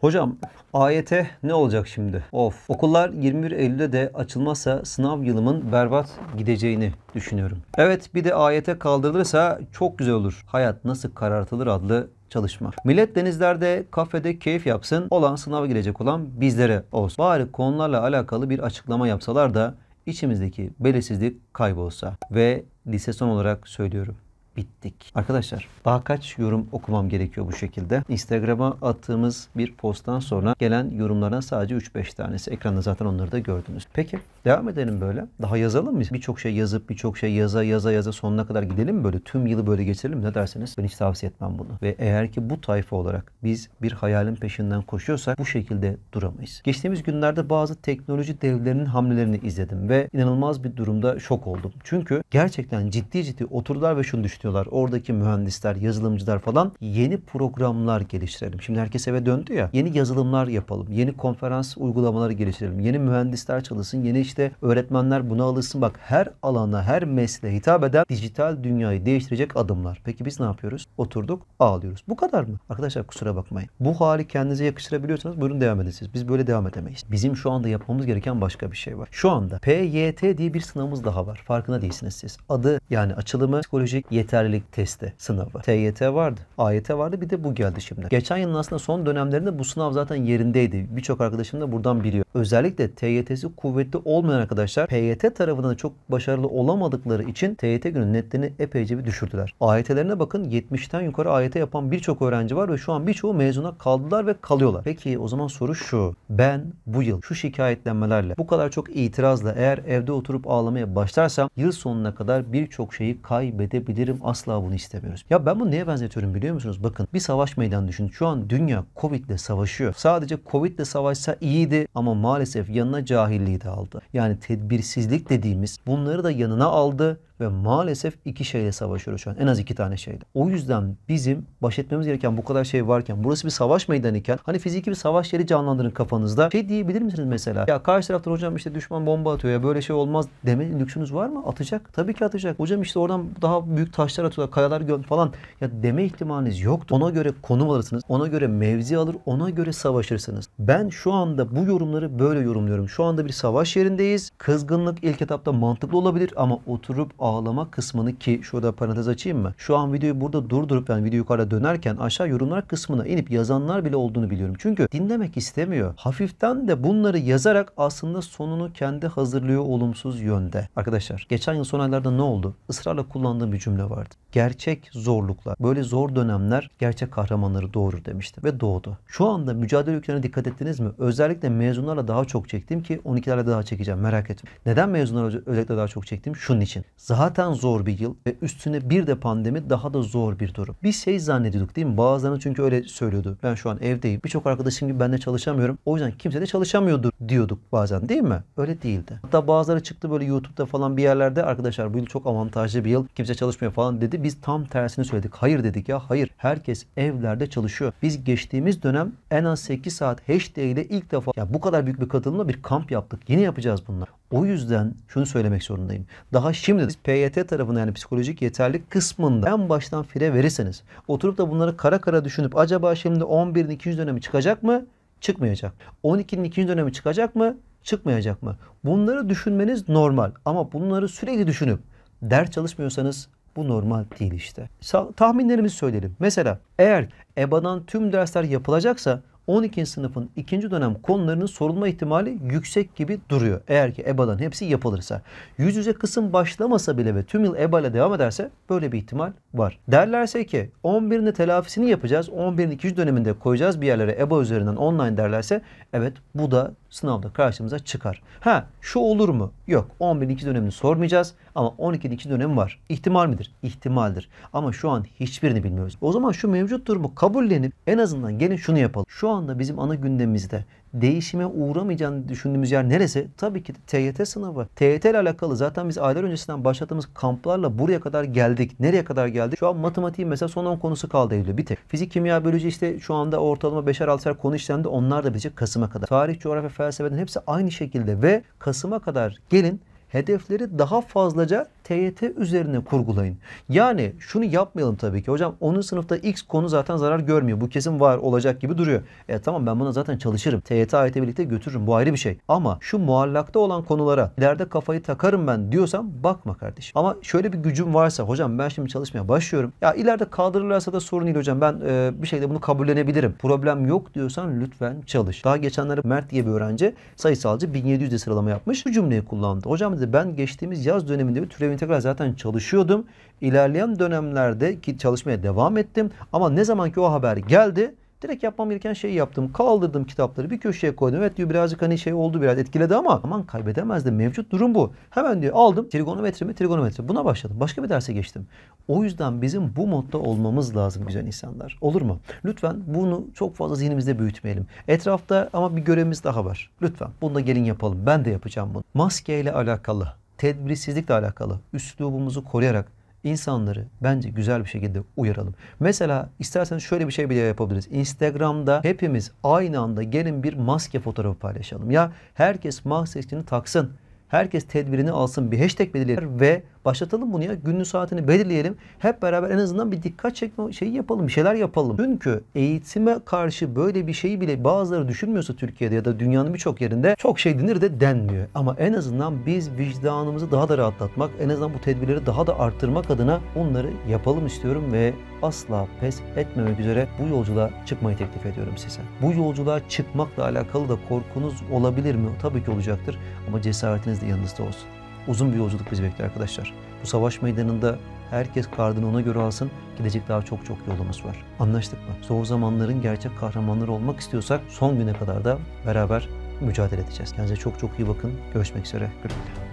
Hocam AYT ne olacak şimdi? Of. Okullar 21 Eylül'de de açılmazsa sınav yılımın berbat gideceğini düşünüyorum. Evet bir de AYT kaldırılırsa çok güzel olur. Hayat nasıl karartılır adlı çalışma. Millet denizlerde, kafede keyif yapsın. Olan sınava girecek olan bizlere olsun. Bari konularla alakalı bir açıklama yapsalar da içimizdeki belirsizlik kaybolsa ve lise son olarak söylüyorum bittik. Arkadaşlar daha kaç yorum okumam gerekiyor bu şekilde? Instagram'a attığımız bir posttan sonra gelen yorumlardan sadece 3-5 tanesi. Ekranda zaten onları da gördünüz. Peki devam edelim böyle. Daha yazalım mı? Birçok şey yazıp birçok şey yaza yaza yaza sonuna kadar gidelim mi böyle? Tüm yılı böyle geçirelim Ne derseniz ben hiç tavsiye etmem bunu. Ve eğer ki bu tayfa olarak biz bir hayalin peşinden koşuyorsak bu şekilde duramayız. Geçtiğimiz günlerde bazı teknoloji devlerinin hamlelerini izledim ve inanılmaz bir durumda şok oldum. Çünkü gerçekten ciddi ciddi oturdular ve şunu düşündüler yapıyorlar. Oradaki mühendisler, yazılımcılar falan yeni programlar geliştirelim. Şimdi herkes eve döndü ya. Yeni yazılımlar yapalım. Yeni konferans uygulamaları geliştirelim. Yeni mühendisler çalışsın. Yeni işte öğretmenler buna alışsın. Bak her alana, her mesleğe hitap eden dijital dünyayı değiştirecek adımlar. Peki biz ne yapıyoruz? Oturduk, ağlıyoruz. Bu kadar mı? Arkadaşlar kusura bakmayın. Bu hali kendinize yakıştırabiliyorsanız buyurun devam edin siz. Biz böyle devam edemeyiz. Bizim şu anda yapmamız gereken başka bir şey var. Şu anda PYT diye bir sınavımız daha var. Farkında değilsiniz siz. Adı yani açılımı psikolojik yeter yeterlilik testi sınavı. TYT vardı. AYT vardı. Bir de bu geldi şimdi. Geçen yılın aslında son dönemlerinde bu sınav zaten yerindeydi. Birçok arkadaşım da buradan biliyor. Özellikle TYT'si kuvvetli olmayan arkadaşlar PYT tarafından çok başarılı olamadıkları için TYT günü netlerini epeyce bir düşürdüler. AYT'lerine bakın 70'ten yukarı AYT yapan birçok öğrenci var ve şu an birçoğu mezuna kaldılar ve kalıyorlar. Peki o zaman soru şu. Ben bu yıl şu şikayetlenmelerle bu kadar çok itirazla eğer evde oturup ağlamaya başlarsam yıl sonuna kadar birçok şeyi kaybedebilirim Asla bunu istemiyoruz. Ya ben bunu neye benzetiyorum biliyor musunuz? Bakın bir savaş meydanı düşünün. Şu an dünya Covid ile savaşıyor. Sadece Covid ile savaşsa iyiydi ama maalesef yanına cahilliği de aldı. Yani tedbirsizlik dediğimiz bunları da yanına aldı ve maalesef iki şeyle savaşıyoruz şu an. En az iki tane şeyle. O yüzden bizim baş etmemiz gereken bu kadar şey varken burası bir savaş meydanı iken hani fiziki bir savaş yeri canlandırın kafanızda. Şey diyebilir misiniz mesela? Ya karşı taraftan hocam işte düşman bomba atıyor ya böyle şey olmaz deme lüksünüz var mı? Atacak. Tabii ki atacak. Hocam işte oradan daha büyük taşlar atıyorlar, kayalar gö- falan. Ya deme ihtimaliniz yoktu. Ona göre konum alırsınız. Ona göre mevzi alır. Ona göre savaşırsınız. Ben şu anda bu yorumları böyle yorumluyorum. Şu anda bir savaş yerindeyiz. Kızgınlık ilk etapta mantıklı olabilir ama oturup ağlama kısmını ki şurada parantez açayım mı? Şu an videoyu burada durdurup yani video yukarıda dönerken aşağı yorumlar kısmına inip yazanlar bile olduğunu biliyorum. Çünkü dinlemek istemiyor. Hafiften de bunları yazarak aslında sonunu kendi hazırlıyor olumsuz yönde. Arkadaşlar geçen yıl son aylarda ne oldu? Israrla kullandığım bir cümle vardı. Gerçek zorluklar, böyle zor dönemler gerçek kahramanları doğurur demiştim ve doğdu. Şu anda mücadele yüklerine dikkat ettiniz mi? Özellikle mezunlarla daha çok çektim ki 12'lerle daha çekeceğim merak etme. Neden mezunlarla özellikle daha çok çektim? Şunun için. Zaten zaten zor bir yıl ve üstüne bir de pandemi daha da zor bir durum. Bir şey zannediyorduk değil mi? Bazılarını çünkü öyle söylüyordu. Ben şu an evdeyim. Birçok arkadaşım gibi ben de çalışamıyorum. O yüzden kimse de çalışamıyordur diyorduk bazen değil mi? Öyle değildi. Hatta bazıları çıktı böyle YouTube'da falan bir yerlerde arkadaşlar bu yıl çok avantajlı bir yıl. Kimse çalışmıyor falan dedi. Biz tam tersini söyledik. Hayır dedik ya hayır. Herkes evlerde çalışıyor. Biz geçtiğimiz dönem en az 8 saat hashtag ile ilk defa ya bu kadar büyük bir katılımla bir kamp yaptık. Yine yapacağız bunları. O yüzden şunu söylemek zorundayım. Daha şimdi PYT tarafında yani psikolojik yeterlik kısmında en baştan fire verirseniz oturup da bunları kara kara düşünüp acaba şimdi 11'in 200 dönemi çıkacak mı? Çıkmayacak. 12'nin 200 dönemi çıkacak mı? Çıkmayacak mı? Bunları düşünmeniz normal ama bunları sürekli düşünüp ders çalışmıyorsanız bu normal değil işte. Sa tahminlerimizi söyleyelim. Mesela eğer EBA'dan tüm dersler yapılacaksa 12. sınıfın ikinci dönem konularının sorulma ihtimali yüksek gibi duruyor. Eğer ki EBA'dan hepsi yapılırsa. Yüz yüze kısım başlamasa bile ve tüm yıl EBA ile devam ederse böyle bir ihtimal var. Derlerse ki 11'inde telafisini yapacağız. 11'in ikinci döneminde koyacağız bir yerlere EBA üzerinden online derlerse evet bu da sınavda karşımıza çıkar. Ha şu olur mu? Yok 11'in ikinci dönemini sormayacağız ama 12'nin ikinci dönemi var. İhtimal midir? İhtimaldir. Ama şu an hiçbirini bilmiyoruz. O zaman şu mevcut durumu kabullenip en azından gelin şunu yapalım. Şu anda bizim ana gündemimizde değişime uğramayacağını düşündüğümüz yer neresi? Tabii ki TYT sınavı. TYT ile alakalı zaten biz aylar öncesinden başlattığımız kamplarla buraya kadar geldik. Nereye kadar geldik? Şu an matematik mesela son 10 konusu kaldı Eylül bir tek. Fizik, kimya, biyoloji işte şu anda ortalama 5'er 6'er konu işlendi. Onlar da bitecek Kasım'a kadar. Tarih, coğrafya, felsefeden hepsi aynı şekilde ve Kasım'a kadar gelin hedefleri daha fazlaca TYT üzerine kurgulayın. Yani şunu yapmayalım tabii ki. Hocam onun sınıfta X konu zaten zarar görmüyor. Bu kesin var olacak gibi duruyor. E tamam ben buna zaten çalışırım. TYT AYT birlikte götürürüm. Bu ayrı bir şey. Ama şu muallakta olan konulara ileride kafayı takarım ben diyorsam bakma kardeşim. Ama şöyle bir gücüm varsa hocam ben şimdi çalışmaya başlıyorum. Ya ileride kaldırırlarsa da sorun değil hocam. Ben e, bir şekilde bunu kabullenebilirim. Problem yok diyorsan lütfen çalış. Daha geçenlerde Mert diye bir öğrenci sayısalcı 1700'de sıralama yapmış. Bu cümleyi kullandı. Hocam dedi ben geçtiğimiz yaz döneminde bir türevin tekrar zaten çalışıyordum. İlerleyen dönemlerde ki çalışmaya devam ettim. Ama ne zaman ki o haber geldi direkt yapmam gereken şeyi yaptım. Kaldırdım kitapları bir köşeye koydum. Evet diyor birazcık hani şey oldu biraz etkiledi ama aman kaybedemezdi. Mevcut durum bu. Hemen diyor aldım trigonometri mi trigonometri. Buna başladım. Başka bir derse geçtim. O yüzden bizim bu modda olmamız lazım güzel insanlar. Olur mu? Lütfen bunu çok fazla zihnimizde büyütmeyelim. Etrafta ama bir görevimiz daha var. Lütfen bunu da gelin yapalım. Ben de yapacağım bunu. Maskeyle alakalı tedbirsizlikle alakalı üslubumuzu koruyarak insanları bence güzel bir şekilde uyaralım. Mesela isterseniz şöyle bir şey bile yapabiliriz. Instagram'da hepimiz aynı anda gelin bir maske fotoğrafı paylaşalım. Ya herkes maskesini taksın. Herkes tedbirini alsın. Bir hashtag belirleyelim ve başlatalım bunu ya. Günlü saatini belirleyelim. Hep beraber en azından bir dikkat çekme şeyi yapalım. Bir şeyler yapalım. Çünkü eğitime karşı böyle bir şeyi bile bazıları düşünmüyorsa Türkiye'de ya da dünyanın birçok yerinde çok şey denir de denmiyor. Ama en azından biz vicdanımızı daha da rahatlatmak, en azından bu tedbirleri daha da arttırmak adına onları yapalım istiyorum ve asla pes etmemek üzere bu yolculuğa çıkmayı teklif ediyorum size. Bu yolculuğa çıkmakla alakalı da korkunuz olabilir mi? Tabii ki olacaktır ama cesaretiniz de yanınızda olsun. Uzun bir yolculuk bizi bekliyor arkadaşlar. Bu savaş meydanında herkes kardını ona göre alsın. Gidecek daha çok çok yolumuz var. Anlaştık mı? Zor zamanların gerçek kahramanları olmak istiyorsak son güne kadar da beraber mücadele edeceğiz. Kendinize çok çok iyi bakın. Görüşmek üzere. Güle güle.